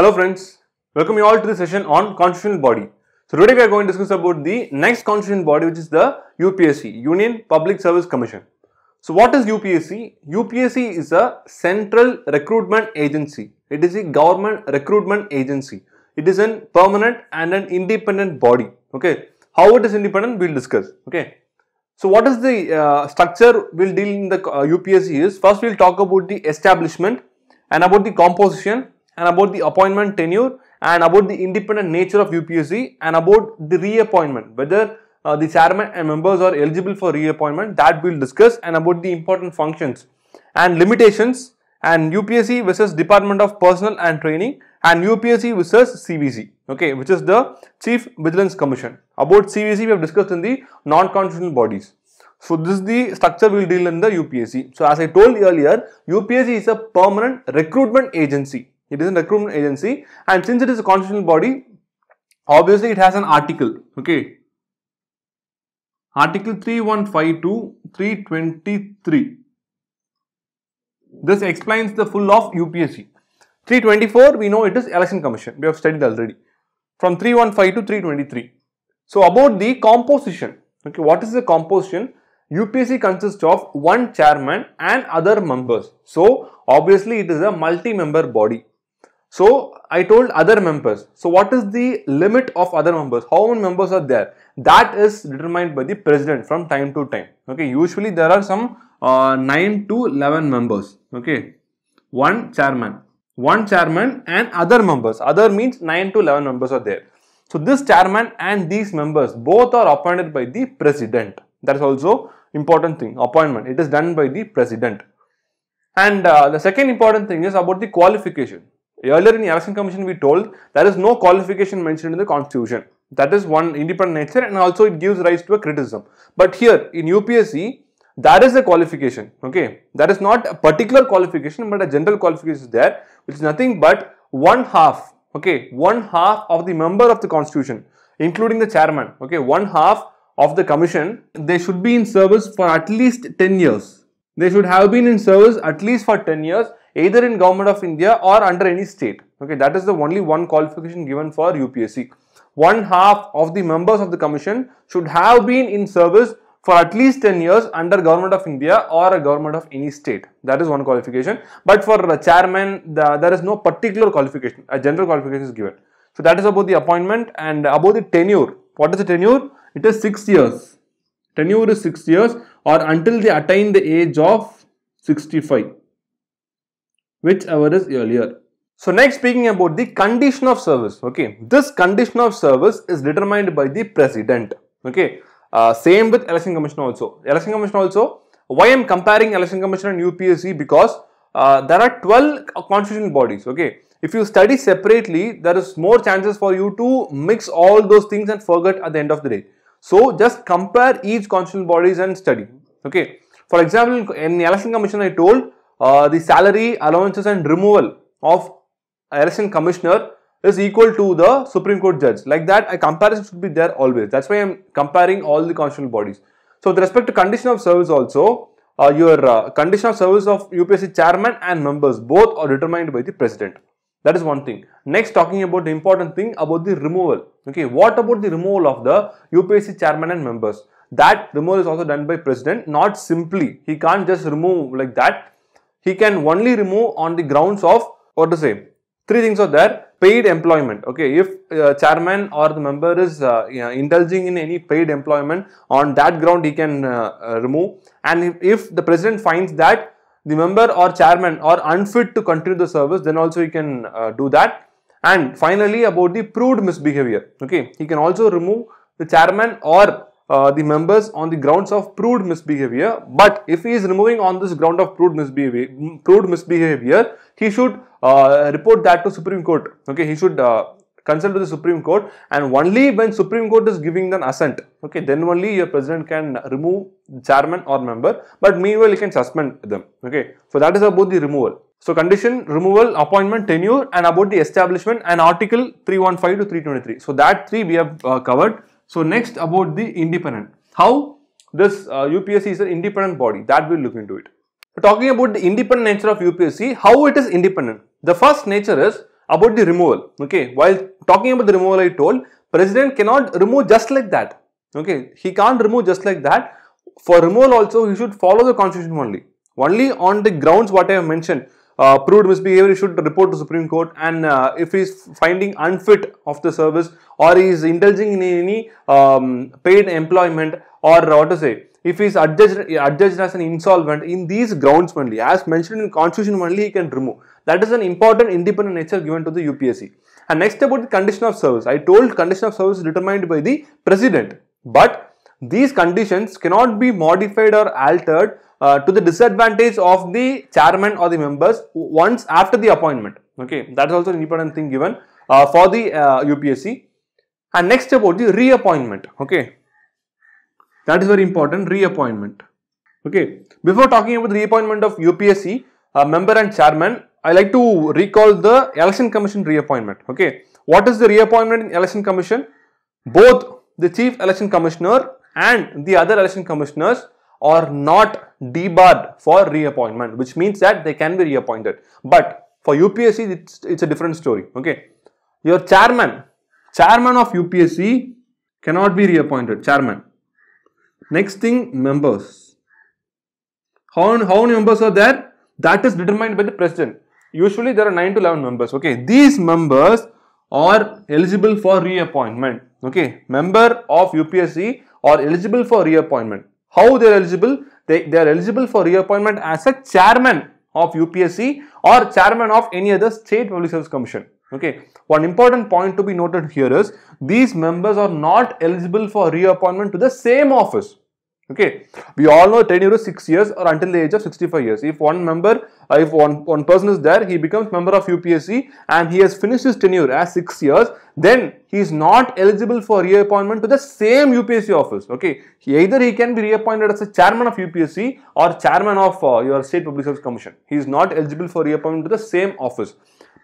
Hello friends, welcome you all to the session on constitutional body. So today we are going to discuss about the next constitutional body which is the UPSC, Union Public Service Commission. So what is UPSC? UPSC is a central recruitment agency. It is a government recruitment agency. It is a permanent and an independent body. Okay. How it is independent we will discuss. Okay. So what is the uh, structure we will deal in the uh, UPSC is first we will talk about the establishment and about the composition and about the appointment tenure and about the independent nature of UPSC and about the reappointment, whether uh, the chairman and members are eligible for reappointment that we will discuss and about the important functions and limitations and UPSC versus Department of Personnel and Training and UPSC versus CVC, okay, which is the Chief Vigilance Commission. About CVC, we have discussed in the non-constitutional bodies. So, this is the structure we will deal in the UPSC. So, as I told earlier, UPSC is a permanent recruitment agency it is a recruitment agency and since it is a constitutional body, obviously it has an article, okay. Article 3152 323. This explains the full of UPSC. 324 we know it is election commission we have studied already from 315 to 323 so about the composition okay what is the composition UPSC consists of one chairman and other members so obviously it is a multi-member body so I told other members. So what is the limit of other members? How many members are there? That is determined by the president from time to time. Okay. Usually there are some uh, 9 to 11 members. Okay. One chairman. One chairman and other members. Other means 9 to 11 members are there. So this chairman and these members both are appointed by the president. That is also important thing. Appointment. It is done by the president. And uh, the second important thing is about the qualification. Earlier in the election commission we told there is no qualification mentioned in the constitution. That is one independent nature and also it gives rise to a criticism. But here in UPSC that is a qualification okay. That is not a particular qualification but a general qualification is there which is nothing but one half okay one half of the member of the constitution including the chairman okay one half of the commission they should be in service for at least 10 years they should have been in service at least for 10 years either in government of India or under any state. Okay, that is the only one qualification given for UPSC. One half of the members of the commission should have been in service for at least 10 years under government of India or a government of any state. That is one qualification. But for the chairman, the, there is no particular qualification. A general qualification is given. So that is about the appointment and about the tenure. What is the tenure? It is 6 years. Tenure is 6 years or until they attain the age of 65 which hour is earlier. So next speaking about the condition of service. Okay, this condition of service is determined by the president. Okay, uh, same with election commission also. Election commission also. Why I am comparing election commission and UPSC because uh, there are 12 constitutional bodies. Okay, if you study separately, there is more chances for you to mix all those things and forget at the end of the day. So just compare each constitutional bodies and study. Okay, for example, in the election commission, I told uh, the salary allowances and removal of election commissioner is equal to the Supreme Court judge. Like that, a comparison should be there always. That's why I'm comparing all the constitutional bodies. So, with respect to condition of service also, uh, your uh, condition of service of UPSC chairman and members both are determined by the president. That is one thing. Next, talking about the important thing about the removal. Okay, what about the removal of the UPSC chairman and members? That removal is also done by president, not simply. He can't just remove like that he can only remove on the grounds of what to say three things are there paid employment okay if uh, chairman or the member is uh, you know, indulging in any paid employment on that ground he can uh, uh, remove and if, if, the president finds that the member or chairman are unfit to continue the service then also he can uh, do that and finally about the proved misbehavior okay he can also remove the chairman or uh, the members on the grounds of proved misbehavior. But if he is removing on this ground of proved misbehavior, prude misbehavior he should uh, report that to Supreme Court. Okay, he should uh, consult with the Supreme Court and only when Supreme Court is giving an assent, okay, then only your president can remove chairman or member, but meanwhile you can suspend them, okay. So that is about the removal. So condition, removal, appointment, tenure and about the establishment and article 315 to 323. So that three we have uh, covered. So next about the independent. How this uh, UPSC is an independent body that we'll look into it. Talking about the independent nature of UPSC, how it is independent. The first nature is about the removal. Okay, while talking about the removal, I told president cannot remove just like that. Okay, he can't remove just like that. For removal also, he should follow the constitution only. Only on the grounds what I have mentioned, uh, proved misbehavior, he should report to Supreme Court. And uh, if he is finding unfit of the service or he is indulging in any um, paid employment or what to say, if he is adjudged, adjudged as an insolvent in these grounds only, as mentioned in constitution only, he can remove. That is an important independent nature given to the UPSC. And next about the condition of service. I told condition of service is determined by the president. But these conditions cannot be modified or altered uh, to the disadvantage of the chairman or the members once after the appointment. Okay, that is also an important thing given uh, for the uh, UPSC. And next about the reappointment. Okay, that is very important reappointment. Okay, before talking about the reappointment of UPSC uh, member and chairman, I like to recall the election commission reappointment. Okay, what is the reappointment in election commission? Both the chief election commissioner and the other election commissioners are not debarred for reappointment which means that they can be reappointed but for UPSC it's, it's a different story okay your chairman chairman of UPSC cannot be reappointed chairman next thing members how, how many members are there that is determined by the president usually there are 9 to 11 members okay these members are eligible for reappointment okay member of UPSC are eligible for reappointment. How they are eligible? They, they are eligible for reappointment as a chairman of UPSC or chairman of any other state public service commission. Okay. One important point to be noted here is these members are not eligible for reappointment to the same office okay we all know 10 euro 6 years or until the age of 65 years if one member uh, if one one person is there he becomes member of upsc and he has finished his tenure as 6 years then he is not eligible for reappointment to the same upsc office okay he, either he can be reappointed as a chairman of upsc or chairman of uh, your state public service commission he is not eligible for reappointment to the same office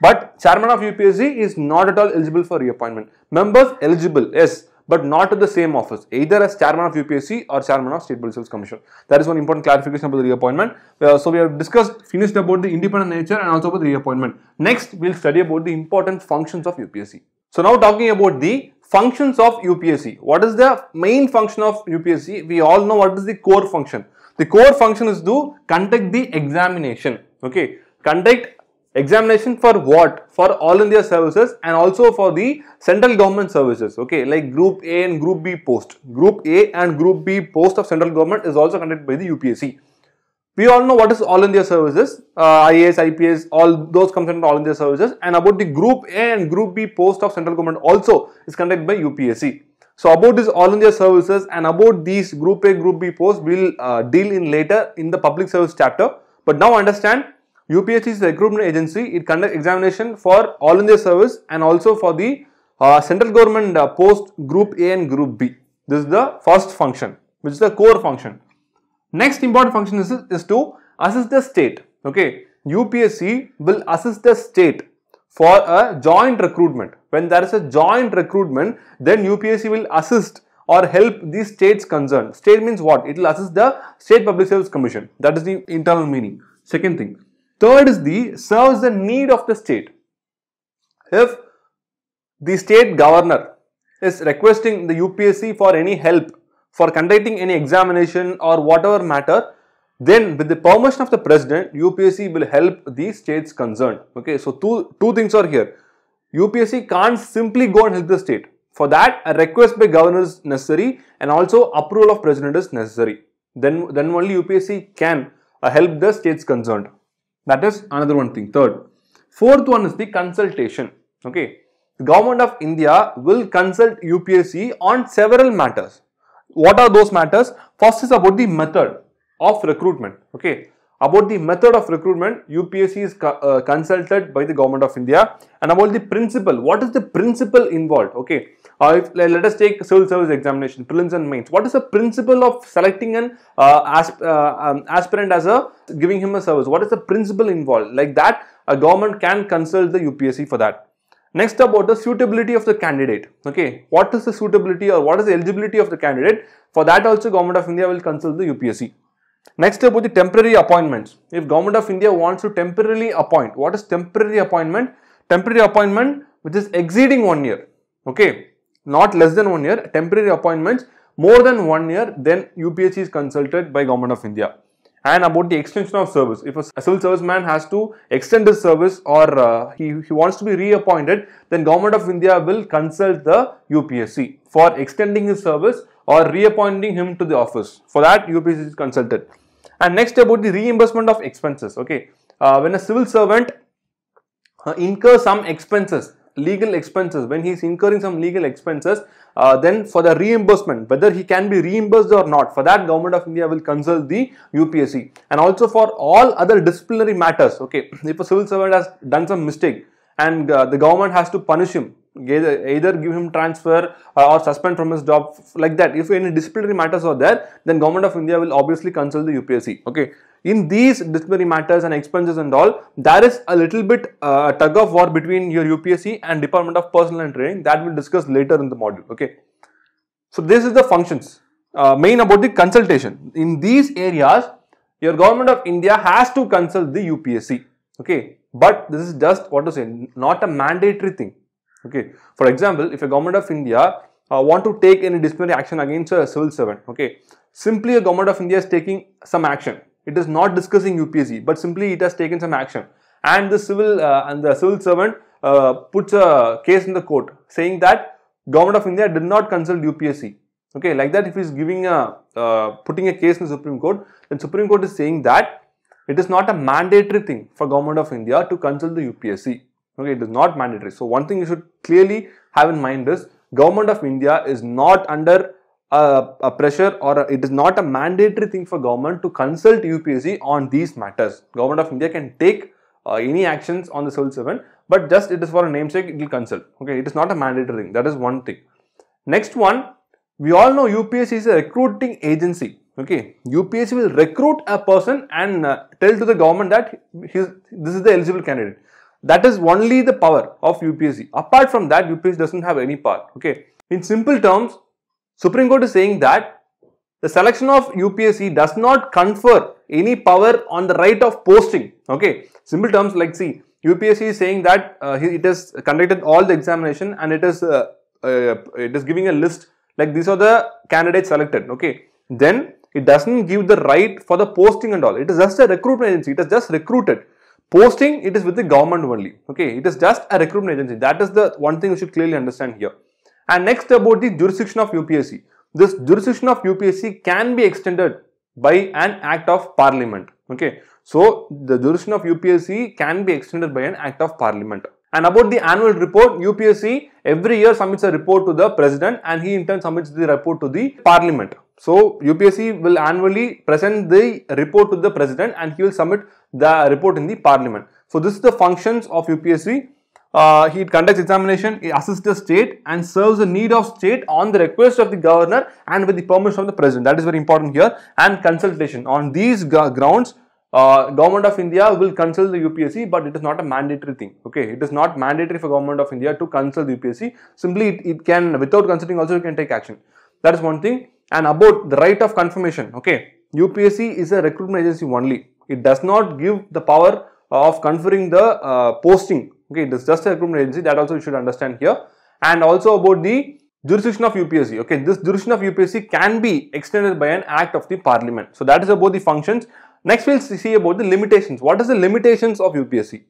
but chairman of upsc is not at all eligible for reappointment members eligible yes but not at the same office, either as chairman of UPSC or chairman of State Police Service Commission. That is one important clarification about the reappointment. Uh, so we have discussed, finished about the independent nature and also about the reappointment. Next, we will study about the important functions of UPSC. So now talking about the functions of UPSC. What is the main function of UPSC? We all know what is the core function. The core function is to conduct the examination. Okay, conduct Examination for what? For all India services and also for the central government services, okay, like group A and group B post. Group A and group B post of central government is also conducted by the UPSC. We all know what is all India services, uh, IAS, IPS, all those comes under all India services and about the group A and group B post of central government also is conducted by UPSC. So about this all India services and about these group A, group B post, we'll uh, deal in later in the public service chapter. But now understand UPSC is the recruitment agency. It conducts examination for all India service and also for the uh, central government uh, post group A and group B. This is the first function, which is the core function. Next important function is, is to assist the state. Okay, UPSC will assist the state for a joint recruitment. When there is a joint recruitment, then UPSC will assist or help the states concerned. State means what? It will assist the State Public Service Commission. That is the internal meaning. Second thing, Third is the serves the need of the state. If the state governor is requesting the UPSC for any help for conducting any examination or whatever matter, then with the permission of the president, UPSC will help the states concerned. Okay, so two, two things are here. UPSC can't simply go and help the state. For that, a request by governor is necessary and also approval of president is necessary. Then, then only UPSC can uh, help the states concerned. That is another one thing. Third, fourth one is the consultation. Okay, the government of India will consult UPSC on several matters. What are those matters? First is about the method of recruitment. Okay, about the method of recruitment, UPSC is co uh, consulted by the government of India and about the principle, what is the principle involved? Okay, uh, if, let us take civil service examination, prelims and mains. What is the principle of selecting an uh, asp uh, um, aspirant as a, giving him a service? What is the principle involved? Like that, a government can consult the UPSC for that. Next about the suitability of the candidate. Okay, what is the suitability or what is the eligibility of the candidate? For that also government of India will consult the UPSC. Next about the temporary appointments. If government of India wants to temporarily appoint, what is temporary appointment? Temporary appointment which is exceeding one year. Okay, not less than one year. Temporary appointments more than one year, then UPSC is consulted by government of India. And about the extension of service. If a civil serviceman has to extend his service or uh, he, he wants to be reappointed, then government of India will consult the UPSC for extending his service or reappointing him to the office. For that, UPC is consulted. And next about the reimbursement of expenses. Okay, uh, when a civil servant uh, incurs some expenses, legal expenses, when he is incurring some legal expenses, uh, then for the reimbursement, whether he can be reimbursed or not, for that government of India will consult the UPSC. And also for all other disciplinary matters. Okay, if a civil servant has done some mistake and uh, the government has to punish him either give him transfer or suspend from his job like that if any disciplinary matters are there then government of india will obviously consult the upsc okay in these disciplinary matters and expenses and all there is a little bit uh, tug of war between your upsc and department of personnel and training that we'll discuss later in the module okay so this is the functions uh, main about the consultation in these areas your government of india has to consult the upsc okay but this is just what to say not a mandatory thing okay for example if a government of india uh, want to take any disciplinary action against a civil servant okay simply a government of india is taking some action it is not discussing upsc but simply it has taken some action and the civil uh, and the civil servant uh, puts a case in the court saying that government of india did not consult upsc okay like that if he is giving a uh, putting a case in the supreme court then supreme court is saying that it is not a mandatory thing for government of india to consult the upsc Okay, it is not mandatory. So one thing you should clearly have in mind is government of India is not under a, a pressure or a, it is not a mandatory thing for government to consult UPSC on these matters. Government of India can take uh, any actions on the civil servant but just it is for a namesake it will consult. Okay, it is not a mandatory thing. That is one thing. Next one, we all know UPSC is a recruiting agency. Okay, UPSC will recruit a person and uh, tell to the government that this is the eligible candidate. That is only the power of UPSC. Apart from that, UPSC doesn't have any power. Okay. In simple terms, Supreme Court is saying that the selection of UPSC does not confer any power on the right of posting. Okay. Simple terms like see, UPSC is saying that uh, it has conducted all the examination and it is uh, uh, it is giving a list like these are the candidates selected. Okay. Then it doesn't give the right for the posting and all. It is just a recruitment agency. It has just recruited. Posting, it is with the government only. Okay, it is just a recruitment agency. That is the one thing you should clearly understand here. And next about the jurisdiction of UPSC. This jurisdiction of UPSC can be extended by an act of parliament. Okay, so the jurisdiction of UPSC can be extended by an act of parliament. And about the annual report, UPSC every year submits a report to the president and he in turn submits the report to the parliament. So UPSC will annually present the report to the president and he will submit the report in the parliament. So this is the functions of UPSC. Uh, he conducts examination, he assists the state and serves the need of state on the request of the governor and with the permission of the president. That is very important here and consultation. On these grounds, uh, government of India will consult the UPSC but it is not a mandatory thing. Okay, it is not mandatory for government of India to consult the UPSC. Simply it, it can without consulting also it can take action. That is one thing and about the right of confirmation okay UPSC is a recruitment agency only it does not give the power of conferring the uh, posting okay it is just a recruitment agency that also you should understand here and also about the jurisdiction of UPSC okay this jurisdiction of UPSC can be extended by an act of the parliament so that is about the functions next we'll see about the limitations what is the limitations of UPSC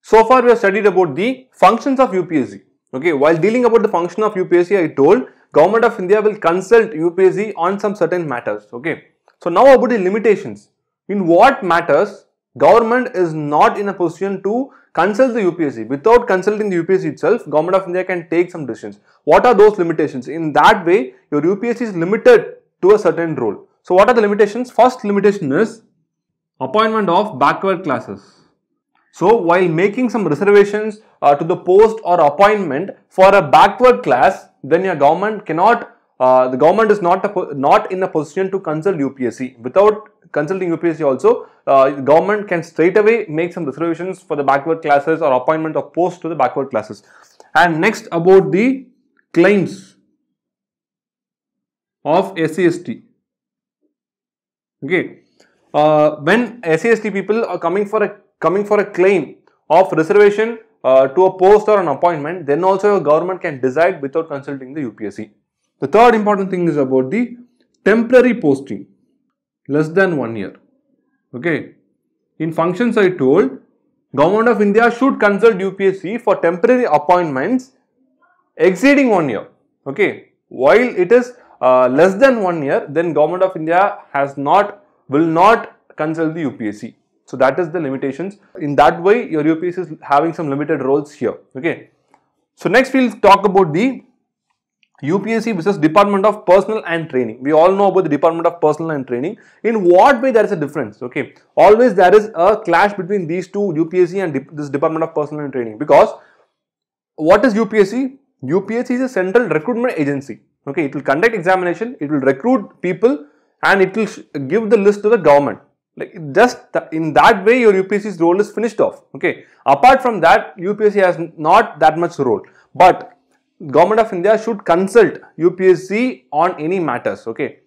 so far we have studied about the functions of UPSC okay while dealing about the function of UPSC I told Government of India will consult UPSC on some certain matters. Okay. So now about the limitations. In what matters, government is not in a position to consult the UPSC. Without consulting the UPSC itself, government of India can take some decisions. What are those limitations? In that way, your UPSC is limited to a certain role. So what are the limitations? First limitation is appointment of backward classes. So while making some reservations uh, to the post or appointment for a backward class, then your government cannot, uh, the government is not, a, not in a position to consult UPSC. Without consulting UPSC also, uh, government can straight away make some reservations for the backward classes or appointment of posts to the backward classes. And next about the claims of SCST. Okay. Uh, when SCST people are coming for a coming for a claim of reservation uh, to a post or an appointment, then also your government can decide without consulting the UPSC. The third important thing is about the temporary posting, less than one year. Okay. In functions I told, Government of India should consult UPSC for temporary appointments exceeding one year. Okay. While it is uh, less than one year, then Government of India has not, will not consult the UPSC. So that is the limitations. In that way, your UPS is having some limited roles here. Okay. So next we'll talk about the UPSC versus Department of Personal and Training. We all know about the Department of Personal and Training. In what way there is a difference? Okay, always there is a clash between these two UPSC and this Department of Personal and Training because what is UPSC? UPSC is a central recruitment agency. Okay, it will conduct examination, it will recruit people, and it will give the list to the government. Like just th in that way your UPSC's role is finished off. Okay. Apart from that, UPSC has not that much role. But Government of India should consult UPSC on any matters. Okay.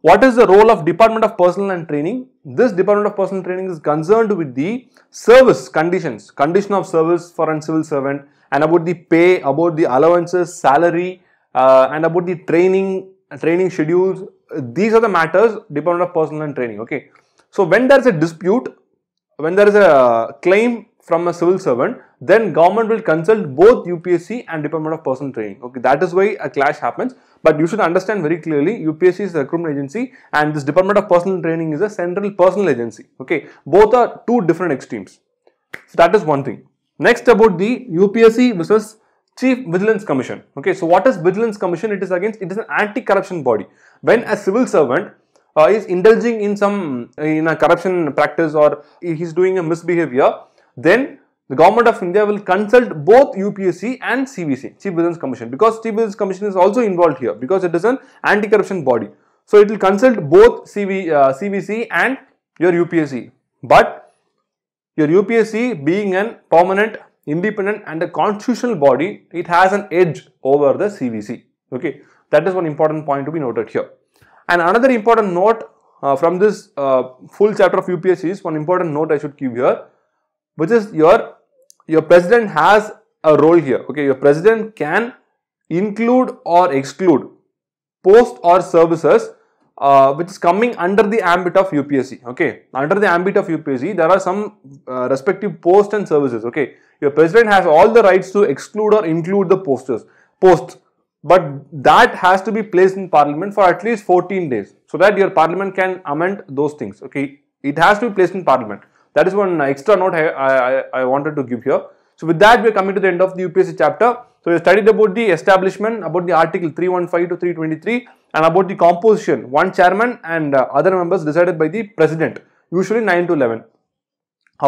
What is the role of Department of Personal and Training? This Department of Personal Training is concerned with the service conditions, condition of service for a civil servant and about the pay, about the allowances, salary uh, and about the training, training schedules. These are the matters Department of Personal and Training. Okay. So when there is a dispute, when there is a claim from a civil servant, then government will consult both UPSC and Department of Personal Training. Okay, that is why a clash happens. But you should understand very clearly, UPSC is a recruitment agency and this Department of Personal Training is a central personal agency. Okay, both are two different extremes. So that is one thing. Next about the UPSC versus Chief Vigilance Commission. Okay, so what is Vigilance Commission? It is against, it is an anti-corruption body. When a civil servant uh, is indulging in some uh, in a corruption practice or he's doing a misbehavior, then the government of India will consult both UPSC and CBC, Chief Business Commission, because Chief Business Commission is also involved here because it is an anti-corruption body. So it will consult both CV, uh, CBC and your UPSC. But your UPSC being an permanent, independent and a constitutional body, it has an edge over the CVC. Okay, that is one important point to be noted here. And another important note uh, from this uh, full chapter of UPSC is one important note I should give here, which is your, your president has a role here. Okay, your president can include or exclude post or services uh, which is coming under the ambit of UPSC. Okay, under the ambit of UPSC, there are some uh, respective posts and services. Okay, your president has all the rights to exclude or include the posters, posts but that has to be placed in parliament for at least 14 days so that your parliament can amend those things okay it has to be placed in parliament that is one extra note I, I, I wanted to give here so with that we are coming to the end of the UPSC chapter so we studied about the establishment about the article 315 to 323 and about the composition one chairman and uh, other members decided by the president usually 9 to 11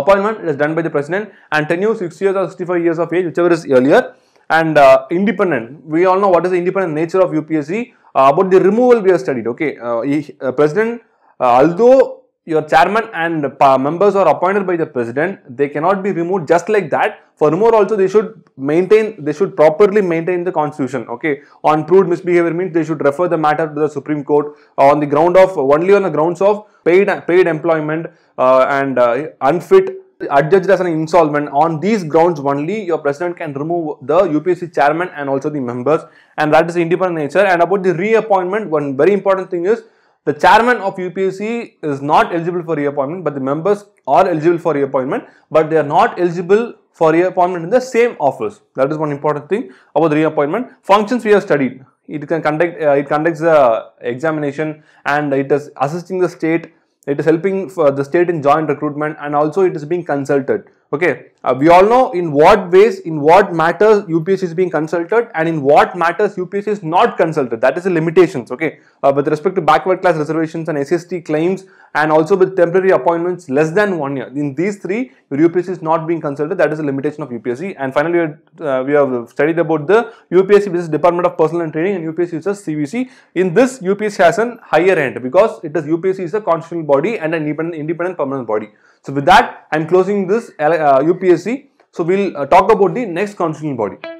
appointment is done by the president and tenure 6 years or 65 years of age whichever is earlier and uh, independent. We all know what is the independent nature of UPSC. Uh, about the removal we have studied. Okay, uh, uh President, uh, although your chairman and members are appointed by the president, they cannot be removed just like that. Furthermore, also they should maintain, they should properly maintain the constitution. Okay, on proved misbehavior means they should refer the matter to the Supreme Court uh, on the ground of only on the grounds of paid paid employment and unfit adjudged as an insolvent. On these grounds only, your president can remove the UPSC chairman and also the members and that is independent nature. And about the reappointment, one very important thing is the chairman of UPSC is not eligible for reappointment but the members are eligible for reappointment but they are not eligible for reappointment in the same office. That is one important thing about the reappointment. Functions we have studied. It can conduct, uh, it conducts the examination and it is assisting the state it is helping the state in joint recruitment and also it is being consulted okay uh, we all know in what ways in what matters UPSC is being consulted and in what matters UPSC is not consulted that is the limitations okay uh, with respect to backward class reservations and SST claims and also with temporary appointments less than one year in these three UPSC is not being consulted that is the limitation of UPSC and finally uh, we have studied about the UPSC which is Department of Personal and Training and UPSC a CVC in this UPSC has an higher end because it is UPSC is a constitutional body and an independent, independent permanent body so with that, I'm closing this uh, UPSC. So we'll uh, talk about the next constituent body.